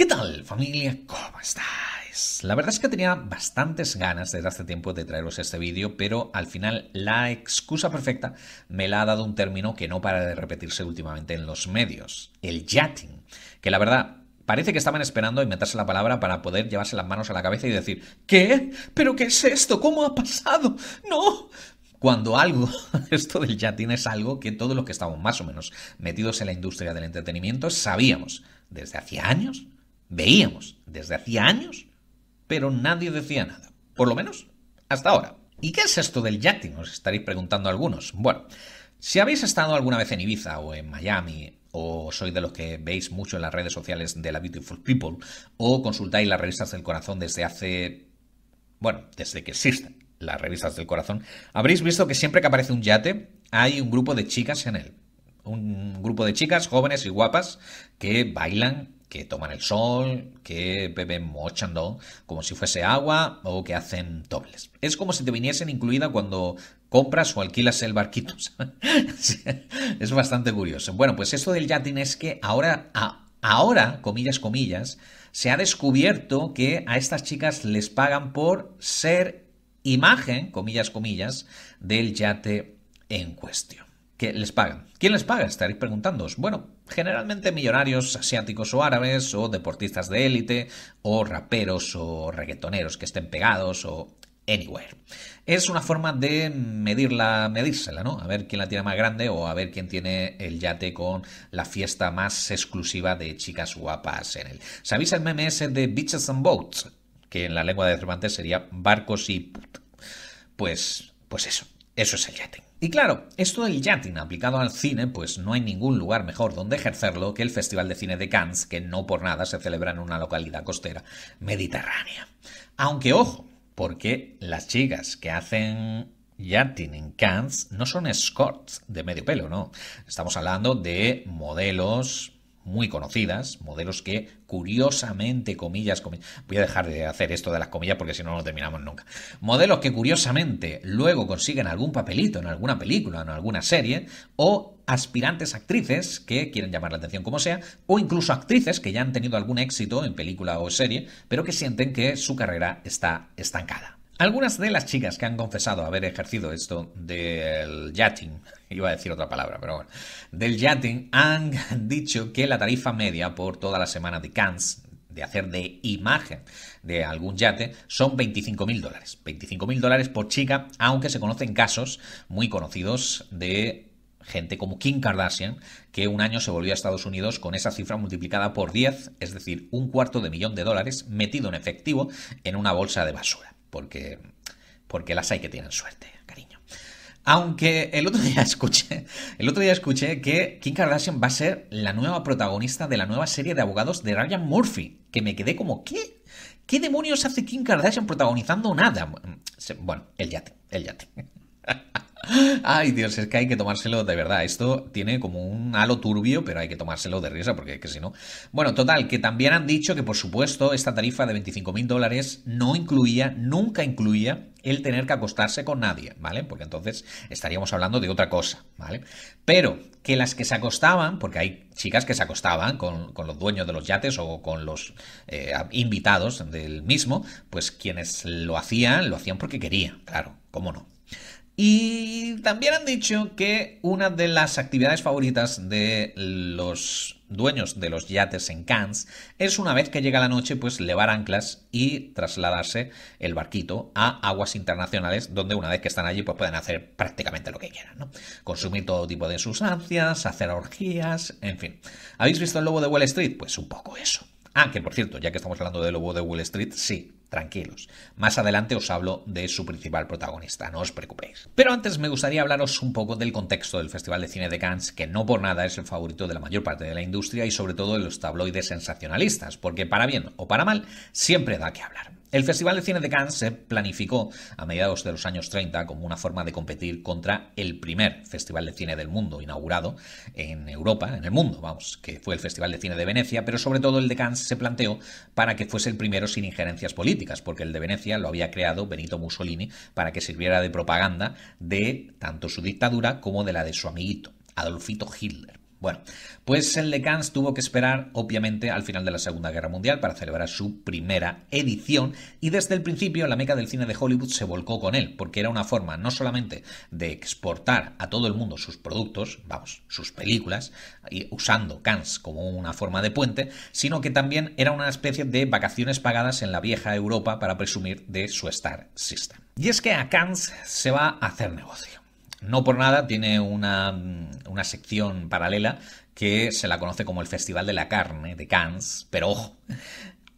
¿Qué tal familia? ¿Cómo estáis? La verdad es que tenía bastantes ganas desde hace tiempo de traeros este vídeo, pero al final la excusa perfecta me la ha dado un término que no para de repetirse últimamente en los medios, el yating. que la verdad Parece que estaban esperando inventarse la palabra para poder llevarse las manos a la cabeza y decir, ¿qué? ¿Pero qué es esto? ¿Cómo ha pasado? No, cuando algo, esto del yating es algo que todos los que estamos más o menos metidos en la industria del entretenimiento sabíamos desde hacía años Veíamos desde hacía años, pero nadie decía nada. Por lo menos hasta ahora. ¿Y qué es esto del yate? Os estaréis preguntando algunos. Bueno, si habéis estado alguna vez en Ibiza o en Miami o sois de los que veis mucho en las redes sociales de la Beautiful People o consultáis las revistas del corazón desde hace... bueno, desde que existen las revistas del corazón, habréis visto que siempre que aparece un yate hay un grupo de chicas en él. Un grupo de chicas jóvenes y guapas que bailan que toman el sol, que beben mochando como si fuese agua o que hacen dobles. Es como si te viniesen incluida cuando compras o alquilas el barquito. es bastante curioso. Bueno, pues esto del yachting es que ahora, ahora, comillas, comillas, se ha descubierto que a estas chicas les pagan por ser imagen, comillas, comillas, del yate en cuestión que les pagan. ¿Quién les paga? Estaréis preguntándoos. Bueno, generalmente millonarios asiáticos o árabes, o deportistas de élite, o raperos o reggaetoneros que estén pegados, o anywhere. Es una forma de medirla, medírsela, ¿no? A ver quién la tiene más grande o a ver quién tiene el yate con la fiesta más exclusiva de chicas guapas en él. ¿Sabéis el meme ese de Beaches and Boats? Que en la lengua de Cervantes sería barcos y... Put. Pues, pues eso, eso es el yate. Y claro, esto del yachting aplicado al cine, pues no hay ningún lugar mejor donde ejercerlo que el Festival de Cine de Cannes, que no por nada se celebra en una localidad costera mediterránea. Aunque ojo, porque las chicas que hacen yachting en Cannes no son escorts de medio pelo, no. Estamos hablando de modelos muy conocidas, modelos que curiosamente, comillas, voy a dejar de hacer esto de las comillas porque si no, no terminamos nunca. Modelos que curiosamente luego consiguen algún papelito en alguna película, en alguna serie, o aspirantes actrices que quieren llamar la atención como sea, o incluso actrices que ya han tenido algún éxito en película o serie, pero que sienten que su carrera está estancada. Algunas de las chicas que han confesado haber ejercido esto del yating, iba a decir otra palabra, pero bueno, del yating, han dicho que la tarifa media por toda la semana de Cannes, de hacer de imagen de algún yate, son 25 mil dólares. 25 mil dólares por chica, aunque se conocen casos muy conocidos de gente como Kim Kardashian, que un año se volvió a Estados Unidos con esa cifra multiplicada por 10, es decir, un cuarto de millón de dólares metido en efectivo en una bolsa de basura porque, porque las hay que tienen suerte, cariño. Aunque el otro día escuché, el otro día escuché que Kim Kardashian va a ser la nueva protagonista de la nueva serie de abogados de Ryan Murphy, que me quedé como ¿qué? ¿Qué demonios hace Kim Kardashian protagonizando nada? Bueno, el yate, el yate. Ay, Dios, es que hay que tomárselo de verdad. Esto tiene como un halo turbio, pero hay que tomárselo de risa porque que si no. Bueno, total, que también han dicho que, por supuesto, esta tarifa de 25 mil dólares no incluía, nunca incluía el tener que acostarse con nadie, ¿vale? Porque entonces estaríamos hablando de otra cosa, ¿vale? Pero que las que se acostaban, porque hay chicas que se acostaban con, los dueños de los yates o con los eh, invitados del mismo, pues quienes lo hacían, lo hacían porque querían, claro, ¿cómo no? Y también han dicho que una de las actividades favoritas de los dueños de los yates en Cannes es una vez que llega la noche pues levar anclas y trasladarse el barquito a aguas internacionales donde una vez que están allí pues pueden hacer prácticamente lo que quieran, ¿no? Consumir todo tipo de sustancias, hacer orgías, en fin. ¿Habéis visto el lobo de Wall Street? Pues un poco eso. Ah, que por cierto, ya que estamos hablando del lobo de Wall Street, sí, tranquilos. Más adelante os hablo de su principal protagonista, no os preocupéis. Pero antes me gustaría hablaros un poco del contexto del Festival de Cine de Cannes, que no por nada es el favorito de la mayor parte de la industria y sobre todo de los tabloides sensacionalistas, porque para bien o para mal, siempre da que hablar. El Festival de Cine de Cannes se planificó a mediados de los años 30 como una forma de competir contra el primer Festival de Cine del mundo inaugurado en Europa, en el mundo, vamos, que fue el Festival de Cine de Venecia, pero sobre todo el de Cannes se planteó para que fuese el primero sin injerencias políticas, porque el de Venecia lo había creado Benito Mussolini para que sirviera de propaganda de tanto su dictadura como de la de su amiguito, Adolfito Hitler. Bueno, pues el de Cans tuvo que esperar, obviamente, al final de la Segunda Guerra Mundial para celebrar su primera edición y desde el principio la meca del cine de Hollywood se volcó con él, porque era una forma no solamente de exportar a todo el mundo sus productos, vamos, sus películas, usando Cannes como una forma de puente, sino que también era una especie de vacaciones pagadas en la vieja Europa para presumir de su Star System. Y es que a Cannes se va a hacer negocio. No por nada tiene mm, una, sección paralela que se la conoce como el Festival de la Carne de Cannes, pero ojo,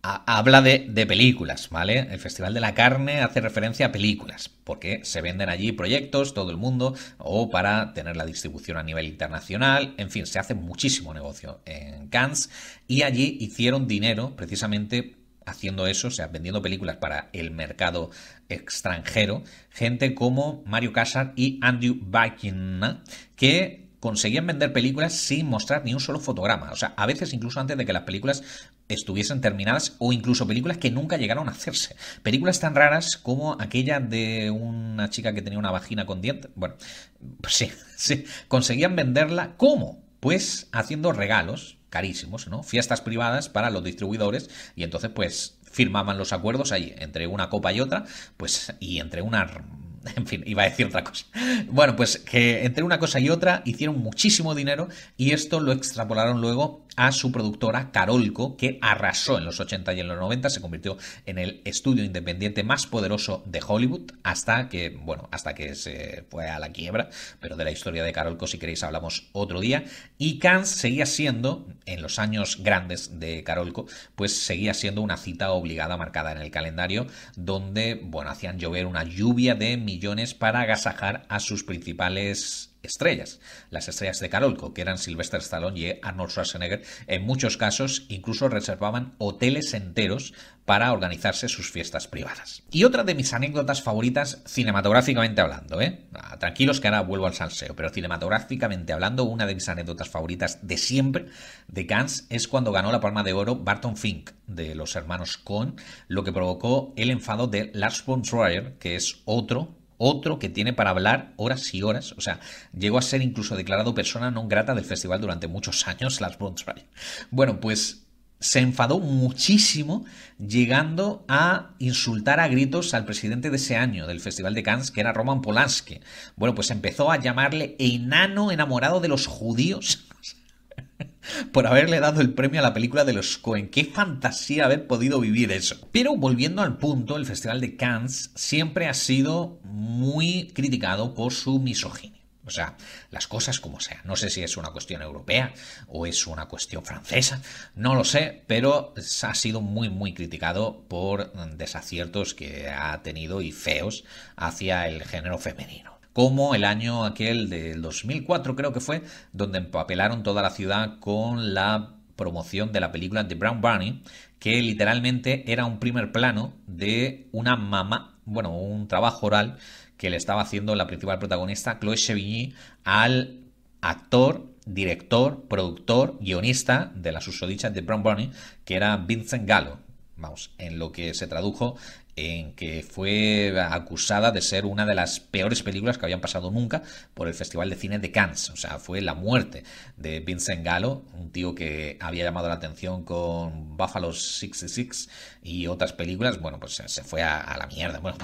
habla de, de, películas, ¿vale? El Festival de la Carne hace referencia a películas, porque se venden allí proyectos, todo el mundo, o para tener la distribución a nivel internacional, en fin, se hace muchísimo negocio en Cannes y allí hicieron dinero precisamente haciendo eso, o sea, vendiendo películas para el mercado extranjero, gente como Mario Casar y Andrew Bakina, que conseguían vender películas sin mostrar ni un solo fotograma. O sea, a veces incluso antes de que las películas estuviesen terminadas o incluso películas que nunca llegaron a hacerse. Películas tan raras como aquella de una chica que tenía una vagina con dientes. Bueno, pues sí, sí. Conseguían venderla. ¿Cómo? Pues haciendo regalos, carísimos, ¿no? Fiestas privadas para los distribuidores y entonces pues firmaban los acuerdos ahí entre una copa y otra, pues y entre una en fin, iba a decir otra cosa. Bueno, pues que entre una cosa y otra hicieron muchísimo dinero y esto lo extrapolaron luego a su productora Carolco, que arrasó en los 80 y en los 90, se convirtió en el estudio independiente más poderoso de Hollywood, hasta que, bueno, hasta que se fue a la quiebra, pero de la historia de Carolco, si queréis, hablamos otro día. Y Cannes seguía siendo, en los años grandes de Carolco, pues seguía siendo una cita obligada marcada en el calendario, donde, bueno, hacían llover una lluvia de millones para agasajar a sus principales estrellas. Las estrellas de Carolco, que eran Sylvester Stallone y Arnold Schwarzenegger, en muchos casos incluso reservaban hoteles enteros para organizarse sus fiestas privadas. Y otra de mis anécdotas favoritas cinematográficamente hablando, ¿eh? Ah, tranquilos que ahora vuelvo al salseo, pero cinematográficamente hablando, una de mis anécdotas favoritas de siempre de Cannes es cuando ganó la Palma de Oro Barton Fink de los hermanos Cohn, lo que provocó el enfado de Lars von Trier, que es otro otro que tiene para hablar horas y horas. O sea, llegó a ser incluso declarado persona no grata del festival durante muchos años, las von Bueno, pues se enfadó muchísimo llegando a insultar a gritos al presidente de ese año del Festival de Cannes, que era Roman Polanski. Bueno, pues empezó a llamarle enano enamorado de los judíos. por haberle dado el premio a la película de los Coen. Qué fantasía haber podido vivir eso. Pero volviendo al punto, el Festival de Cannes siempre ha sido muy criticado por su misoginia. O sea, las cosas como sea. No sé si es una cuestión europea o es una cuestión francesa, no lo sé, pero ha sido muy, muy criticado por desaciertos que ha tenido y feos hacia el género femenino como el año aquel del 2004 creo que fue, donde empapelaron toda la ciudad con la promoción de la película The Brown Bunny, que literalmente era un primer plano de una mamá, bueno, un trabajo oral que le estaba haciendo la principal protagonista, Chloe Chevigny, al actor, director, productor, guionista de la susodicha de Brown Bunny, que era Vincent Gallo. Vamos, en lo que se tradujo en que fue acusada de ser una de las peores películas que habían pasado nunca por el Festival de Cine de Cannes. O sea, fue la muerte de Vincent Gallo, un tío que había llamado la atención con Buffalo 66 y otras películas. Bueno, pues se fue a, la mierda bueno,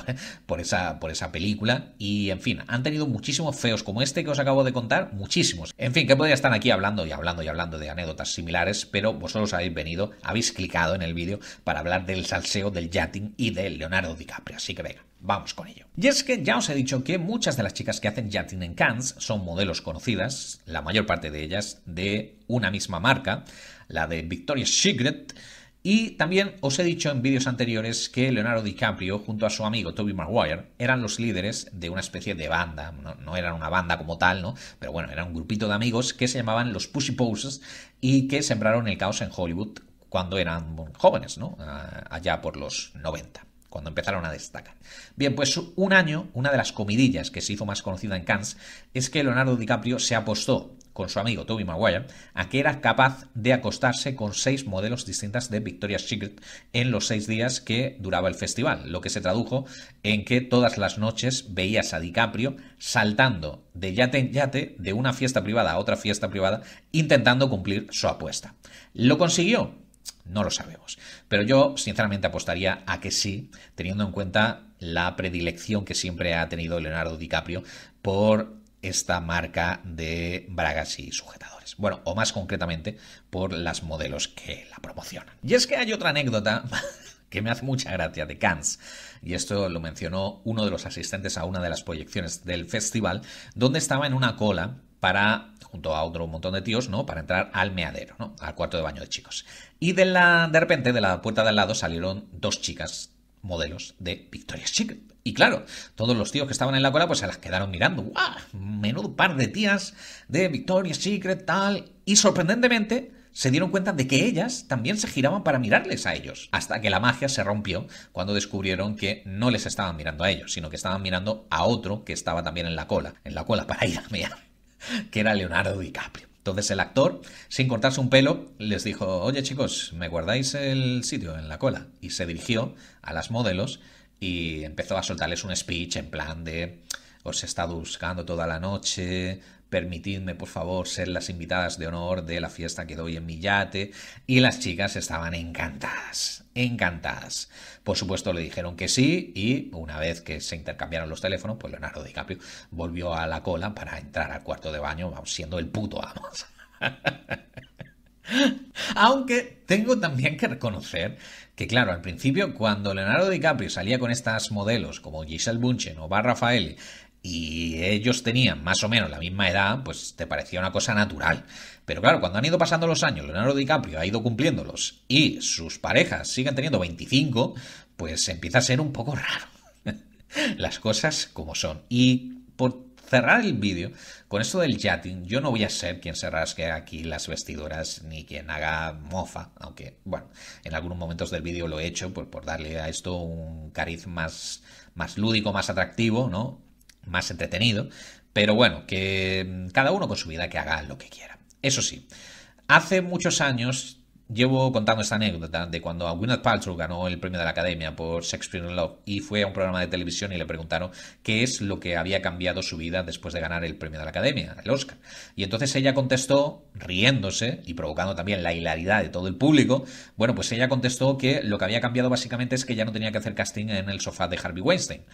por, esa, por esa película. Y en fin, han tenido muchísimos feos como este que os acabo de contar, muchísimos. En fin, que podría estar aquí hablando y hablando y hablando de anécdotas similares, pero vosotros habéis venido, habéis clicado en el vídeo para hablar del salseo, del yating y del Leonardo DiCaprio. Así que venga, vamos con ello. Y es que ya os he dicho que muchas de las chicas que hacen yachting en son modelos conocidas, la mayor parte de ellas de una misma marca, la de Victoria's Secret. Y también os he dicho en vídeos anteriores que Leonardo DiCaprio junto a su amigo Toby Maguire eran los líderes de una especie de banda, no, eran una banda como tal, ¿no? Pero bueno, era un grupito de amigos que se llamaban los Pussy Poses y que sembraron el caos en Hollywood cuando eran jóvenes, ¿no? Ah, allá por los 90 cuando empezaron a destacar. Bien, pues un año, una de las comidillas que se hizo más conocida en Cannes es que Leonardo DiCaprio se apostó con su amigo Toby Maguire a que era capaz de acostarse con seis modelos distintas de Victoria's Secret en los seis días que duraba el festival, lo que se tradujo en que todas las noches veías a DiCaprio saltando de yate en yate, de una fiesta privada a otra fiesta privada, intentando cumplir su apuesta. Lo consiguió, no lo sabemos. Pero yo, sinceramente, apostaría a que sí, teniendo en cuenta la predilección que siempre ha tenido Leonardo DiCaprio por esta marca de bragas y sujetadores. Bueno, o más concretamente, por las modelos que la promocionan. Y es que hay otra anécdota que me hace mucha gracia de Cannes, y esto lo mencionó uno de los asistentes a una de las proyecciones del festival, donde estaba en una cola para junto a otro montón de tíos, ¿no? Para entrar al meadero, ¿no? Al cuarto de baño de chicos. Y de la de repente de la puerta de al lado salieron dos chicas modelos de Victoria's Secret. Y claro, todos los tíos que estaban en la cola pues se las quedaron mirando. ¡Guau! Menudo par de tías de Victoria's Secret tal y sorprendentemente se dieron cuenta de que ellas también se giraban para mirarles a ellos, hasta que la magia se rompió cuando descubrieron que no les estaban mirando a ellos, sino que estaban mirando a otro que estaba también en la cola, en la cola para ir a mear. que era Leonardo DiCaprio. Entonces el actor, sin cortarse un pelo, les dijo, oye chicos, ¿me guardáis el sitio en la cola? Y se dirigió a las modelos y empezó a soltarles un speech en plan de, os he estado buscando toda la noche, permitidme por favor ser las invitadas de honor de la fiesta que doy en mi yate, y las chicas estaban encantadas, encantadas. Por supuesto le dijeron que sí, y una vez que se intercambiaron los teléfonos, pues Leonardo DiCaprio volvió a la cola para entrar al cuarto de baño, vamos, siendo el puto amo. Aunque tengo también que reconocer que, claro, al principio, cuando Leonardo DiCaprio salía con estas modelos como Giselle Bunchen o Bar Rafael y ellos tenían más o menos la misma edad, pues te parecía una cosa natural. Pero claro, cuando han ido pasando los años, Leonardo DiCaprio ha ido cumpliéndolos y sus parejas siguen teniendo 25, pues empieza a ser un poco raro. Las cosas como son. Y por cerrar el vídeo, con esto del chatting, yo no voy a ser quien se rasque aquí las vestiduras ni quien haga mofa, aunque, bueno, en algunos momentos del vídeo lo he hecho por, por darle a esto un cariz más lúdico, más atractivo, ¿no? más entretenido, pero bueno, que cada uno con su vida que haga lo que quiera. Eso sí, hace muchos años llevo contando esta anécdota de cuando a Gwyneth Paltrow ganó el premio de la Academia por Shakespeare in Love y fue a un programa de televisión y le preguntaron qué es lo que había cambiado su vida después de ganar el premio de la Academia, el Oscar. Y entonces ella contestó, riéndose y provocando también la hilaridad de todo el público, bueno, pues ella contestó que lo que había cambiado básicamente es que ya no tenía que hacer casting en el sofá de Harvey Weinstein.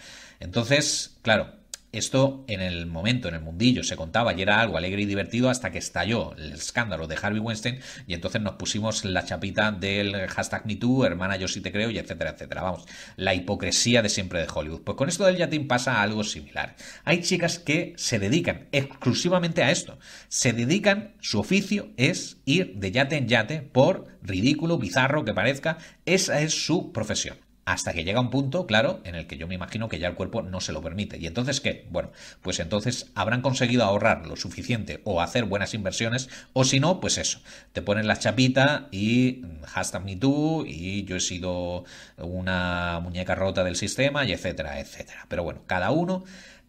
Entonces, claro, esto en el momento, en el mundillo, se contaba y era algo alegre y divertido hasta que estalló el escándalo de Harvey Weinstein y entonces nos pusimos la chapita del hashtag MeToo, hermana yo sí te creo y etcétera, etcétera. Vamos, la hipocresía de siempre de Hollywood. Pues con esto del yatín pasa algo similar. Hay chicas que se dedican exclusivamente a esto. Se dedican, su oficio es ir de yate en yate por ridículo, bizarro que parezca, esa es su profesión. Hasta que llega un punto, claro, en el que yo me imagino que ya el cuerpo no se lo permite. ¿Y entonces qué? Bueno, pues entonces habrán conseguido ahorrar lo suficiente o hacer buenas inversiones, o si no, pues eso. Te ponen la chapita y mm, hashtag me too, y yo he sido una muñeca rota del sistema, y etcétera, etcétera. Pero bueno, cada uno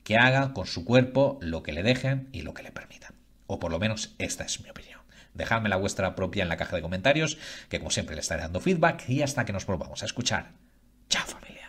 que haga con su cuerpo lo que le dejen y lo que le permitan. O por lo menos esta es mi opinión. Dejadme la vuestra propia en la caja de comentarios, que como siempre le estaré dando feedback y hasta que nos volvamos a escuchar. Chao familia.